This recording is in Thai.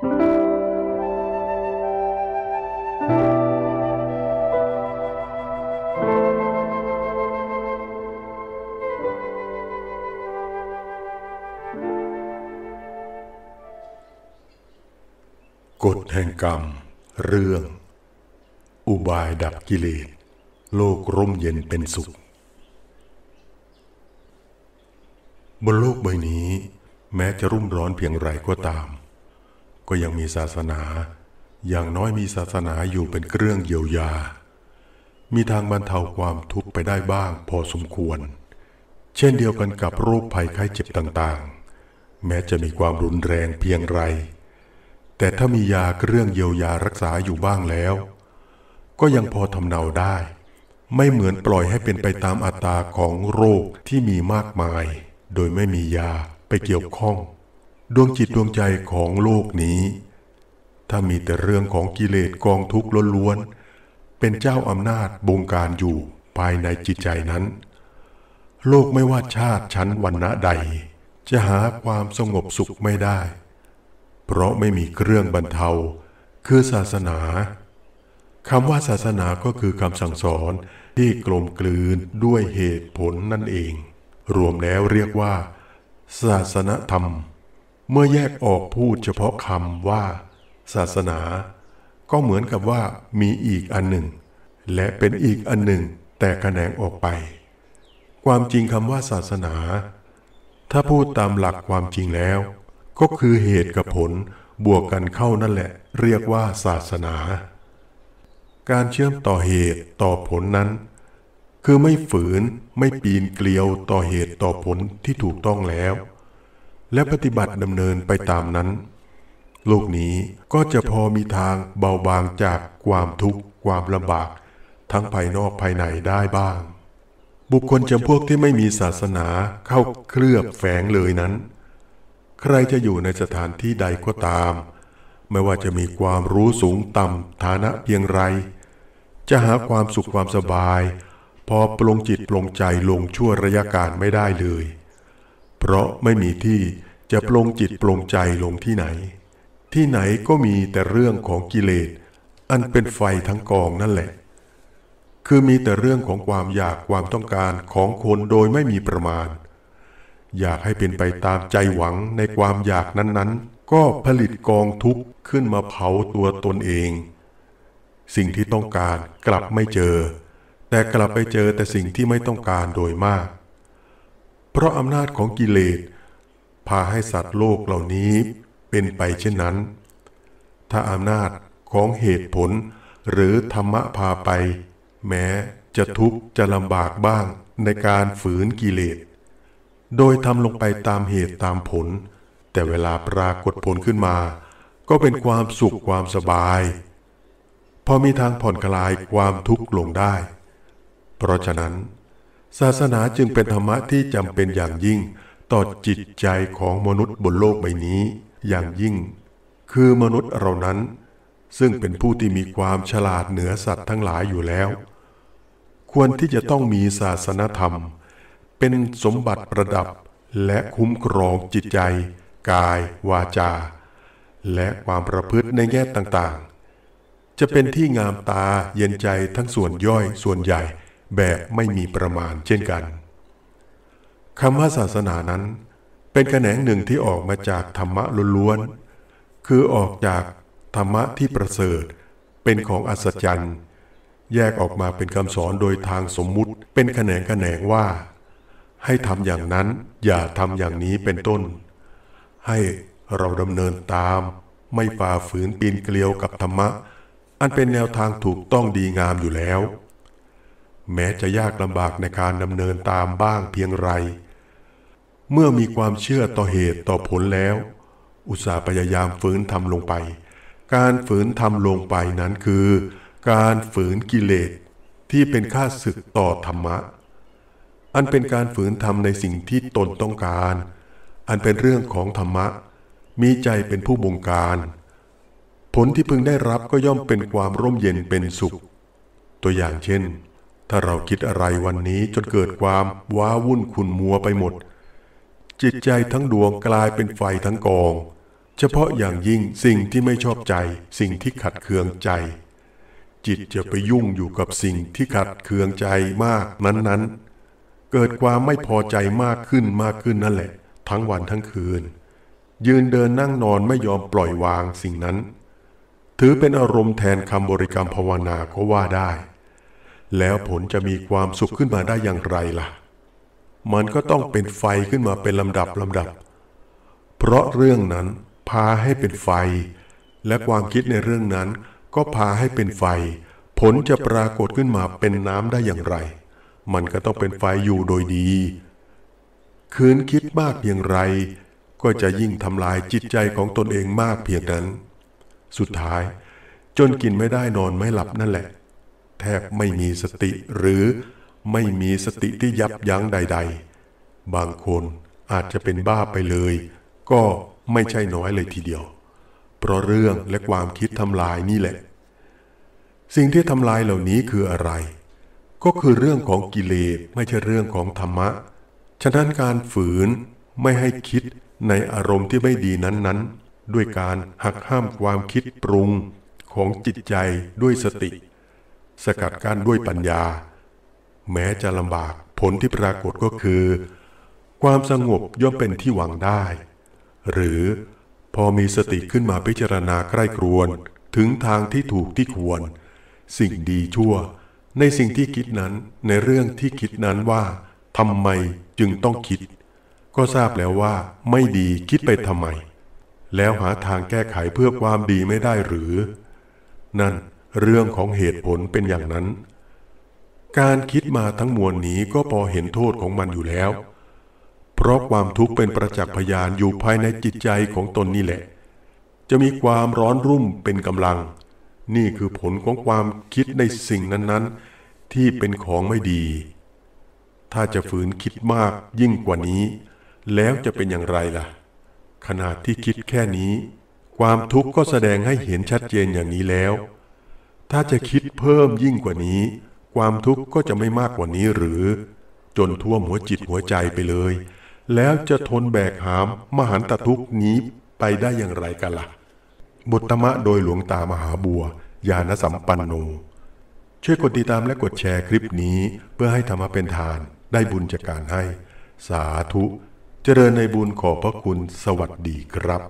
กฎแห่งกรรม เรื่อง อุบายดับกิเลสโลกร่มเย็นเป็นสุข บนโลกใบนี้ แม้จะรุ่มร้อนเพียงไรก็ตามก็ยังมีศาสนา อย่างน้อยมีศาสนาอยู่เป็นเครื่องเยียวยา มีทางบรรเทาความทุกข์ไปได้บ้างพอสมควร เช่นเดียวกันกับโรคภัยไข้เจ็บต่างๆ แม้จะมีความรุนแรงเพียงไร แต่ถ้ามียาเครื่องเยียวยารักษาอยู่บ้างแล้ว ก็ยังพอทำเนาได้ ไม่เหมือนปล่อยให้เป็นไปตามอัตราของโรคที่มีมากมาย โดยไม่มียาไปเกี่ยวข้องดวงจิตดวงใจของโลกนี้ ถ้ามีแต่เรื่องของกิเลสกองทุกข์ล้วนๆเป็นเจ้าอำนาจบงการอยู่ภายในจิตใจนั้น โลกไม่ว่าชาติชั้นวรรณะใด จะหาความสงบสุขไม่ได้ เพราะไม่มีเครื่องบรรเทาคือศาสนาคำว่าศาสนาก็คือคำสั่งสอนที่กลมกลืนด้วยเหตุผลนั่นเอง รวมแล้วเรียกว่า ศาสนธรรมเมื่อแยกออกพูดเฉพาะคำว่าศาสนา ก็เหมือนกับว่ามีอีกอันหนึ่ง และเป็นอีกอันหนึ่งแต่แขนงออกไป ความจริงคำว่าศาสนา ถ้าพูดตามหลักความจริงแล้ว ก็คือเหตุกับผลบวกกันเข้านั่นแหละเรียกว่าศาสนา การเชื่อมต่อเหตุต่อผลนั้น คือไม่ฝืนไม่ปีนเกลียวต่อเหตุต่อผลที่ถูกต้องแล้วและปฏิบัติดำเนินไปตามนั้นโลกนี้ก็จะพอมีทางเบาบางจากความทุกข์ความลำบาก ทั้งภายนอกภายในได้บ้าง บุคคลจำพวกที่ไม่มีศาสนาเข้าเคลือบแฝงเลยนั้น ใครจะอยู่ในสถานที่ใดก็ตาม ไม่ว่าจะมีความรู้สูงต่ำฐานะเพียงไร จะหาความสุขความสบาย พอ ปลงจิต ปลงใจลงชั่วระยะการไม่ได้เลยราะไม่มีที่จะปลงจิตปลงใจลงที่ไหน ที่ไหนก็มีแต่เรื่องของกิเลส อันเป็นไฟทั้งกองนั่นแหละ คือมีแต่เรื่องของความอยากความต้องการของคนโดยไม่มีประมาณ อยากให้เป็นไปตามใจหวังในความอยากนั้นๆ ก็ผลิตกองทุกข์ขึ้นมาเผาตัวตนเอง สิ่งที่ต้องการกลับไม่เจอ แต่กลับไปเจอแต่สิ่งที่ไม่ต้องการโดยมากเพราะอำนาจของกิเลสพาให้สัตว์โลกเหล่านี้เป็นไปเช่นนั้น ถ้าอำนาจของเหตุผลหรือธรรมะพาไป แม้จะทุกข์จะลำบากบ้างในการฝืนกิเลส โดยทำลงไปตามเหตุตามผล แต่เวลาปรากฏผลขึ้นมา ก็เป็นความสุขความสบาย พอมีทางผ่อนคลายความทุกข์ลงได้ เพราะฉะนั้นศาสนาจึงเป็นธรรมะที่จำเป็นอย่างยิ่ง ต่อจิตใจของมนุษย์บนโลกใบนี้ อย่างยิ่ง คือมนุษย์เรานั้น ซึ่งเป็นผู้ที่มีความฉลาดเหนือสัตว์ทั้งหลายอยู่แล้ว ควรที่จะต้องมีศาสนธรรม เป็นสมบัติประดับและคุ้มครองจิตใจ กายวาจา และความประพฤติในแง่ต่างๆ จะเป็นที่งามตาเย็นใจทั้งส่วนย่อยส่วนใหญ่แบบไม่มีประมาณ เช่นกันคำว่าศาสนานั้นเป็นแขนงหนึ่งที่ออกมาจากธรรมะล้วนๆ คือออกจากธรรมะที่ประเสริฐ เป็นของอัศจรรย์แยกออกมาเป็นคำสอนโดยทางสมมุติเป็นแขนงแขนงว่า ให้ทำอย่างนั้นอย่าทำอย่างนี้เป็นต้น ให้เราดำเนินตามไม่ฝ่าฝืนปีนเกลียวกับธรรมะ อันเป็นแนวทางถูกต้องดีงามอยู่แล้วแม้จะยากลำบากในการดำเนินตามบ้างเพียงไร เมื่อมีความเชื่อต่อเหตุต่อผลแล้ว อุตสาห์พยายามฝืนทำลงไป การฝืนทำลงไปนั้นคือ การฝืนกิเลสที่เป็นค่าศึกต่อธรรมะ อันเป็นการฝืนทำในสิ่งที่ตนต้องการ อันเป็นเรื่องของธรรมะ มีใจเป็นผู้บงการ ผลที่พึงได้รับก็ย่อมเป็นความร่มเย็นเป็นสุข ตัวอย่างเช่นถ้าเราคิดอะไรวันนี้จนเกิดความว้าวุ่นขุนมัวไปหมด จิตใจทั้งดวงกลายเป็นไฟทั้งกอง เฉพาะอย่างยิ่งสิ่งที่ไม่ชอบใจสิ่งที่ขัดเคืองใจ จิตจะไปยุ่งอยู่กับสิ่งที่ขัดเคืองใจมากนั้นๆเกิดความไม่พอใจมากขึ้นมากขึ้นนั่นแหละ ทั้งวันทั้งคืน ยืนเดินนั่งนอนไม่ยอมปล่อยวางสิ่งนั้น ถือเป็นอารมณ์แทนคำบริกรรมภาวนาก็ว่าได้แล้วผลจะมีความสุขขึ้นมาได้อย่างไรล่ะ มันก็ต้องเป็นไฟขึ้นมาเป็นลำดับลำดับ เพราะเรื่องนั้นพาให้เป็นไฟ และความคิดในเรื่องนั้นก็พาให้เป็นไฟ ผลจะปรากฏขึ้นมาเป็นน้ำได้อย่างไร มันก็ต้องเป็นไฟอยู่โดยดี คืนคิดมากเพียงไร ก็จะยิ่งทำลายจิตใจของตนเองมากเพียงนั้น สุดท้าย จนกินไม่ได้นอนไม่หลับนั่นแหละแทบไม่มีสติหรือไม่มีสติที่ยับยั้งใดๆ บางคนอาจจะเป็นบ้าไปเลย ก็ไม่ใช่น้อยเลยทีเดียว เพราะเรื่องและความคิดทำลายนี่แหละ สิ่งที่ทำลายเหล่านี้คืออะไร ก็คือเรื่องของกิเลสไม่ใช่เรื่องของธรรมะ ฉะนั้นการฝืนไม่ให้คิดในอารมณ์ที่ไม่ดีนั้น ๆ ด้วยการหักห้ามความคิดปรุงของจิตใจด้วยสติสกัดกั้นด้วยปัญญา แม้จะลำบากผลที่ปรากฏก็คือ ความสงบย่อมเป็นที่หวังได้ หรือพอมีสติขึ้นมาพิจารณาใกล้ครวนถึงทางที่ถูกที่ควร สิ่งดีชั่ว ในสิ่งที่คิดนั้นในเรื่องที่คิดนั้นว่าทำไมจึงต้องคิด ก็ทราบแล้วว่า ไม่ดีคิดไปทำไม แล้วหาทางแก้ไขเพื่อความดีไม่ได้หรือ นั่นเรื่องของเหตุผลเป็นอย่างนั้น การคิดมาทั้งมวลนี้ก็พอเห็นโทษของมันอยู่แล้ว เพราะความทุกข์เป็นประจักษ์พยานอยู่ภายในจิตใจของตนนี่แหละ จะมีความร้อนรุ่มเป็นกำลัง นี่คือผลของความคิดในสิ่งนั้น ๆ ที่เป็นของไม่ดี ถ้าจะฝืนคิดมากยิ่งกว่านี้ แล้วจะเป็นอย่างไรล่ะ ขนาดที่คิดแค่นี้ ความทุกข์ก็แสดงให้เห็นชัดเจนอย่างนี้แล้วถ้าจะคิดเพิ่มยิ่งกว่านี้ ความทุกข์ก็จะไม่มากกว่านี้หรือ จนทั่วหัวจิตหัวใจไปเลย แล้วจะทนแบกหามมหันตทุกนี้ไปได้อย่างไรกันละ่ะ บทธรรมะโดยหลวงตามหาบัว ญาณสัมปันโนช่วยกดติดตามและกดแชร์คลิปนี้ เพื่อให้ธรรมะเป็นทาน ได้บุญจากการให้ สาธุ เจริญในบุญขอพระคุณสวัสดีครับ